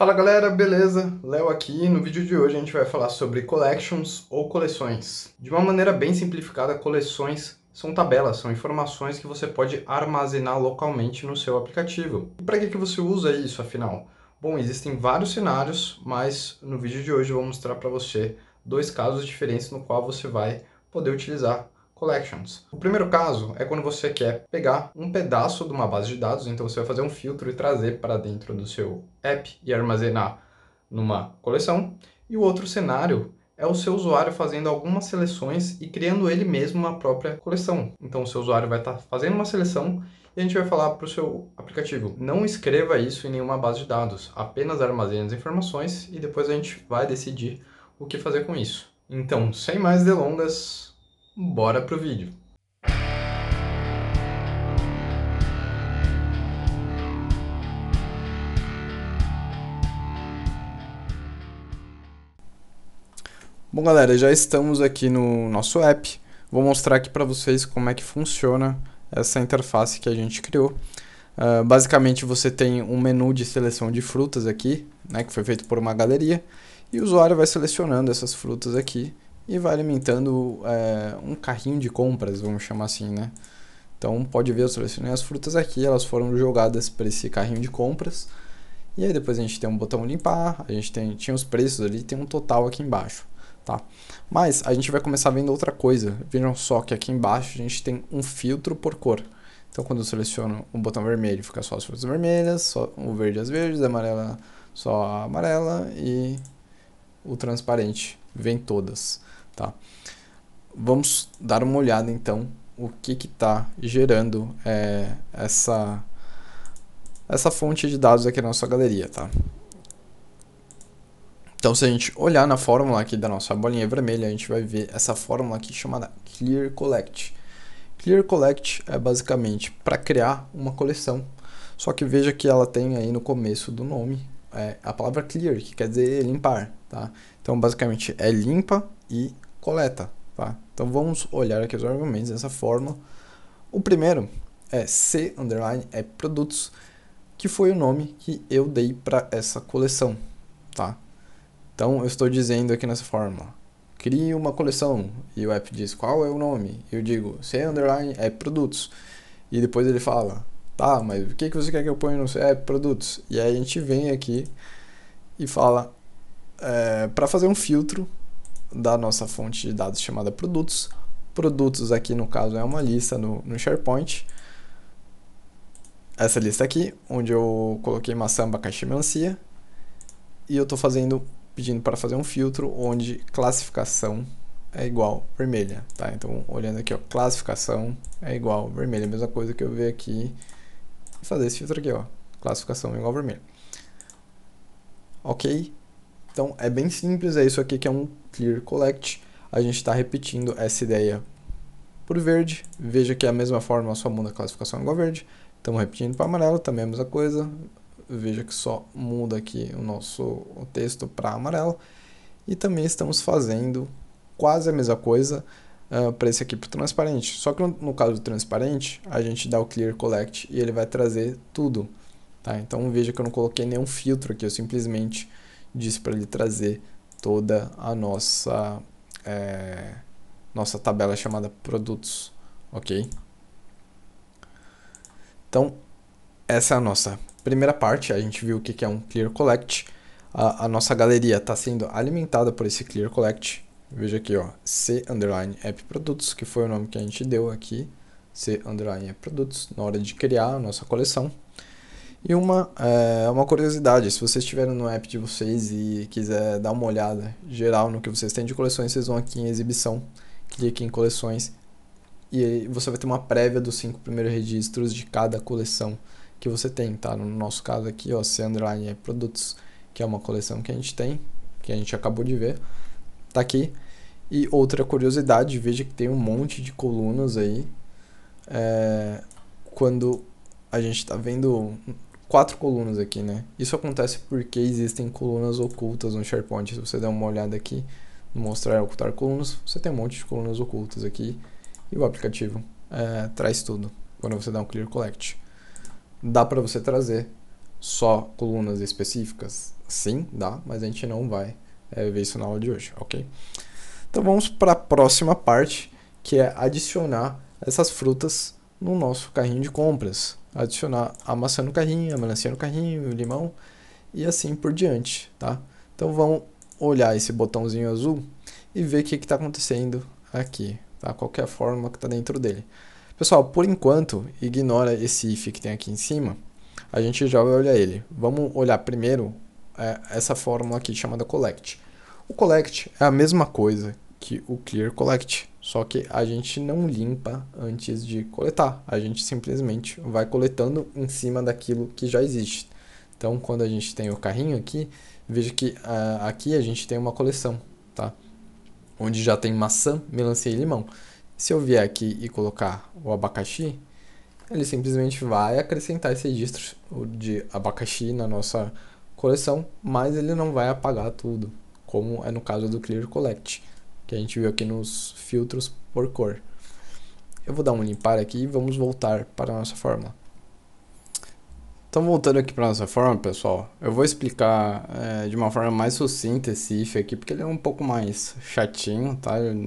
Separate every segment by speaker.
Speaker 1: Fala galera, beleza? Léo aqui. No vídeo de hoje a gente vai falar sobre collections ou coleções. De uma maneira bem simplificada, coleções são tabelas, são informações que você pode armazenar localmente no seu aplicativo. E para que, que você usa isso, afinal? Bom, existem vários cenários, mas no vídeo de hoje eu vou mostrar para você dois casos diferentes no qual você vai poder utilizar collections. O primeiro caso é quando você quer pegar um pedaço de uma base de dados, então você vai fazer um filtro e trazer para dentro do seu app e armazenar numa coleção. E o outro cenário é o seu usuário fazendo algumas seleções e criando ele mesmo uma própria coleção. Então o seu usuário vai estar tá fazendo uma seleção e a gente vai falar para o seu aplicativo, não escreva isso em nenhuma base de dados, apenas armazene as informações e depois a gente vai decidir o que fazer com isso. Então, sem mais delongas, bora pro vídeo. Bom galera, já estamos aqui no nosso app. Vou mostrar aqui para vocês como é que funciona essa interface que a gente criou. Uh, basicamente você tem um menu de seleção de frutas aqui, né, que foi feito por uma galeria, e o usuário vai selecionando essas frutas aqui e vai alimentando é, um carrinho de compras, vamos chamar assim, né? Então pode ver, eu selecionei as frutas aqui, elas foram jogadas para esse carrinho de compras. E aí depois a gente tem um botão limpar, a gente tem, tinha os preços ali, tem um total aqui embaixo, tá? Mas a gente vai começar vendo outra coisa. Vejam só que aqui embaixo a gente tem um filtro por cor. Então quando eu seleciono o um botão vermelho, fica só as frutas vermelhas, só o verde as verdes, a amarela só a amarela e o transparente vem todas. Tá? Vamos dar uma olhada então o que está gerando é, essa, essa fonte de dados aqui na nossa galeria. Tá? Então, se a gente olhar na fórmula aqui da nossa bolinha vermelha, a gente vai ver essa fórmula aqui chamada Clear Collect. Clear Collect é basicamente para criar uma coleção. Só que veja que ela tem aí no começo do nome é, a palavra clear, que quer dizer limpar. Tá? Então, basicamente, é limpa e coleta. Tá? Então vamos olhar aqui os argumentos dessa forma. O primeiro é C underline é produtos, que foi o nome que eu dei para essa coleção. Tá? Então eu estou dizendo aqui nessa forma, Crie uma coleção e o app diz qual é o nome. Eu digo C underline é produtos. E depois ele fala, tá, mas o que, que você quer que eu ponha no C? É produtos. E aí a gente vem aqui e fala é, eh, para fazer um filtro da nossa fonte de dados chamada produtos. Produtos aqui no caso é uma lista no, no SharePoint. Essa lista aqui, onde eu coloquei maçã, abacaxi e melancia. E eu estou fazendo, pedindo para fazer um filtro onde classificação é igual vermelha, tá? Então, olhando aqui, ó, classificação é igual vermelha, mesma coisa que eu ver aqui, fazer esse filtro aqui, ó, classificação é igual vermelha. Ok? Então, é bem simples, é isso aqui que é um clear collect, a gente está repetindo essa ideia por verde. Veja que é a mesma forma, só muda a classificação igual a verde. Estamos repetindo para amarelo, também é a mesma coisa. Veja que só muda aqui o nosso o texto para amarelo. E também estamos fazendo quase a mesma coisa uh, ah, para esse aqui para transparente. Só que no, no, caso do transparente, a gente dá o clear collect e ele vai trazer tudo. Tá? Então veja que eu não coloquei nenhum filtro aqui, eu simplesmente disse para ele trazer toda a nossa, é, nossa tabela chamada produtos, ok? Então, essa é a nossa primeira parte, a gente viu o que é um Clear Collect. A, a nossa galeria está sendo alimentada por esse Clear Collect. Veja aqui, ó, C underline app produtos, que foi o nome que a gente deu aqui. C underline app produtos, na hora de criar a nossa coleção. E uma, é, uma curiosidade, se vocês estiverem no app de vocês e quiser dar uma olhada geral no que vocês têm de coleções, vocês vão aqui em exibição, clique em coleções e você vai ter uma prévia dos cinco primeiros registros de cada coleção que você tem, tá? No nosso caso aqui, ó, se underline é produtos, que é uma coleção que a gente tem, que a gente acabou de ver, tá aqui. E outra curiosidade, veja que tem um monte de colunas aí. É, quando a gente está vendo quatro colunas aqui, né? Isso acontece porque existem colunas ocultas no SharePoint. Se você der uma olhada aqui, mostrar ocultar colunas, você tem um monte de colunas ocultas aqui. E o aplicativo é, traz tudo quando você dá um Clear Collect. Dá para você trazer só colunas específicas? Sim, dá, mas a gente não vai é, ver isso na aula de hoje, ok? Então vamos para a próxima parte, que é adicionar essas frutas no nosso carrinho de compras adicionar a maçã no carrinho, a melancia no carrinho, o limão e assim por diante, tá? Então vamos olhar esse botãozinho azul e ver o que está acontecendo aqui, tá? É a forma que está dentro dele. Pessoal, por enquanto, ignora esse if que tem aqui em cima, a gente já vai olhar ele. Vamos olhar primeiro é, essa fórmula aqui chamada collect. O collect é a mesma coisa que o clear collect, só que a gente não limpa antes de coletar, a gente simplesmente vai coletando em cima daquilo que já existe. Então, quando a gente tem o carrinho aqui, veja que ah, aqui a gente tem uma coleção, tá? Onde já tem maçã, melancia e limão. Se eu vier aqui e colocar o abacaxi, ele simplesmente vai acrescentar esse registro de abacaxi na nossa coleção, mas ele não vai apagar tudo, como é no caso do Clear Collect que a gente viu aqui nos filtros por cor. Eu vou dar um limpar aqui e vamos voltar para a nossa fórmula. Então, voltando aqui para a nossa fórmula, pessoal, eu vou explicar é, de uma forma mais sucinta esse if aqui, porque ele é um pouco mais chatinho, tá? Eu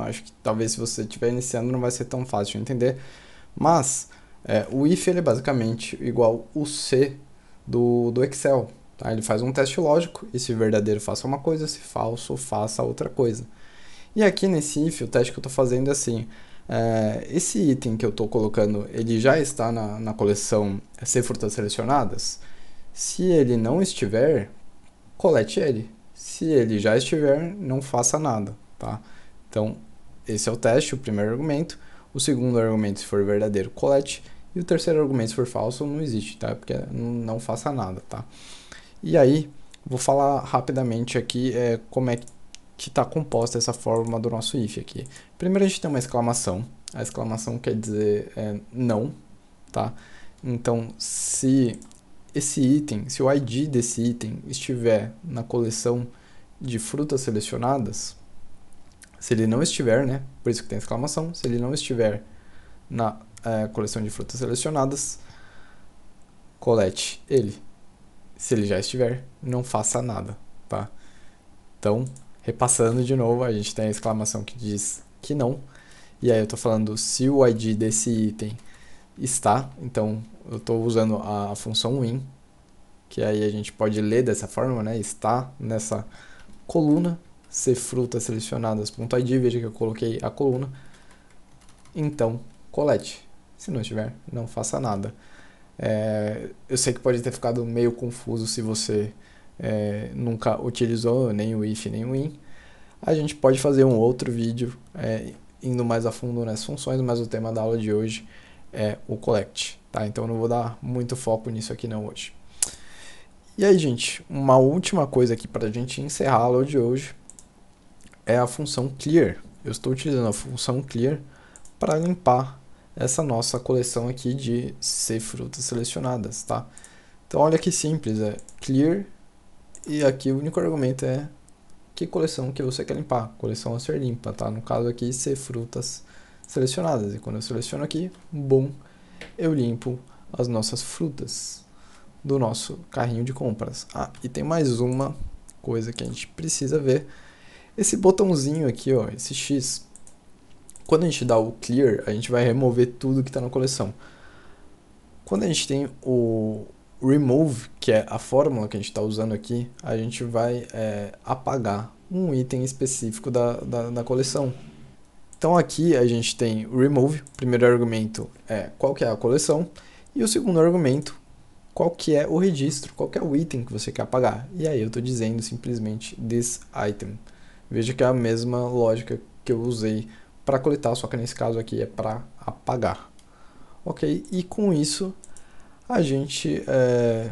Speaker 1: acho que talvez se você estiver iniciando não vai ser tão fácil de entender, mas é, o if ele é basicamente igual o C do, do Excel, tá? Ele faz um teste lógico e se verdadeiro faça uma coisa, se falso faça outra coisa. E aqui nesse if, o teste que eu estou fazendo é assim, é, esse item que eu estou colocando, ele já está na, na coleção C frutas selecionadas? Se ele não estiver, colete ele. Se ele já estiver, não faça nada, tá? Então, esse é o teste, o primeiro argumento. O segundo argumento, se for verdadeiro, colete. E o terceiro argumento, se for falso, não existe, tá? Porque não faça nada, tá? E aí, vou falar rapidamente aqui é, como é que que está composta essa forma do nosso if aqui. Primeiro a gente tem uma exclamação. A exclamação quer dizer é, não, tá? Então, se esse item, se o ID desse item estiver na coleção de frutas selecionadas, se ele não estiver, né? Por isso que tem exclamação. Se ele não estiver na é, coleção de frutas selecionadas, colete ele. Se ele já estiver, não faça nada, tá? Então, Repassando de novo, a gente tem a exclamação que diz que não. E aí eu estou falando se o ID desse item está, então eu estou usando a função win, que aí a gente pode ler dessa forma, né? Está nessa coluna, ser frutas selecionadas, ponto ID, veja que eu coloquei a coluna. Então, colete. Se não estiver, não faça nada. É, eu sei que pode ter ficado meio confuso se você é, nunca utilizou nem o if nem o in, a gente pode fazer um outro vídeo é, indo mais a fundo nessas funções, mas o tema da aula de hoje é o collect, tá? Então eu não vou dar muito foco nisso aqui não hoje. E aí, gente, uma última coisa aqui para a gente encerrar a aula de hoje é a função clear. Eu estou utilizando a função clear para limpar essa nossa coleção aqui de C frutas selecionadas, tá? Então olha que simples, é clear e aqui o único argumento é que coleção que você quer limpar. Coleção a ser limpa, tá? No caso aqui, ser frutas selecionadas. E quando eu seleciono aqui, bom, eu limpo as nossas frutas do nosso carrinho de compras. Ah, e tem mais uma coisa que a gente precisa ver. Esse botãozinho aqui, ó, esse X. Quando a gente dá o clear, a gente vai remover tudo que está na coleção. Quando a gente tem o, remove, que é a fórmula que a gente está usando aqui, a gente vai é, apagar um item específico da, da, da, coleção. Então aqui a gente tem remove, o primeiro argumento é qual que é a coleção, e o segundo argumento, qual que é o registro, qual que é o item que você quer apagar. E aí eu estou dizendo simplesmente this item. Veja que é a mesma lógica que eu usei para coletar, só que nesse caso aqui é para apagar. Ok, e com isso a gente é,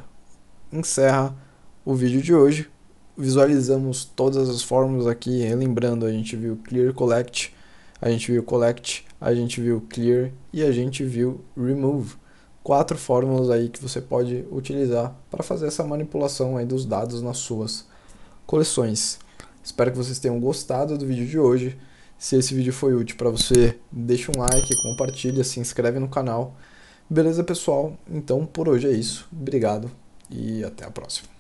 Speaker 1: encerra o vídeo de hoje. Visualizamos todas as fórmulas aqui, relembrando, a gente viu clear collect, a gente viu collect, a gente viu clear e a gente viu remove. Quatro fórmulas aí que você pode utilizar para fazer essa manipulação aí dos dados nas suas coleções. Espero que vocês tenham gostado do vídeo de hoje. Se esse vídeo foi útil para você, deixa um like, compartilha, se inscreve no canal. Beleza, pessoal? Então por hoje é isso. Obrigado e até a próxima.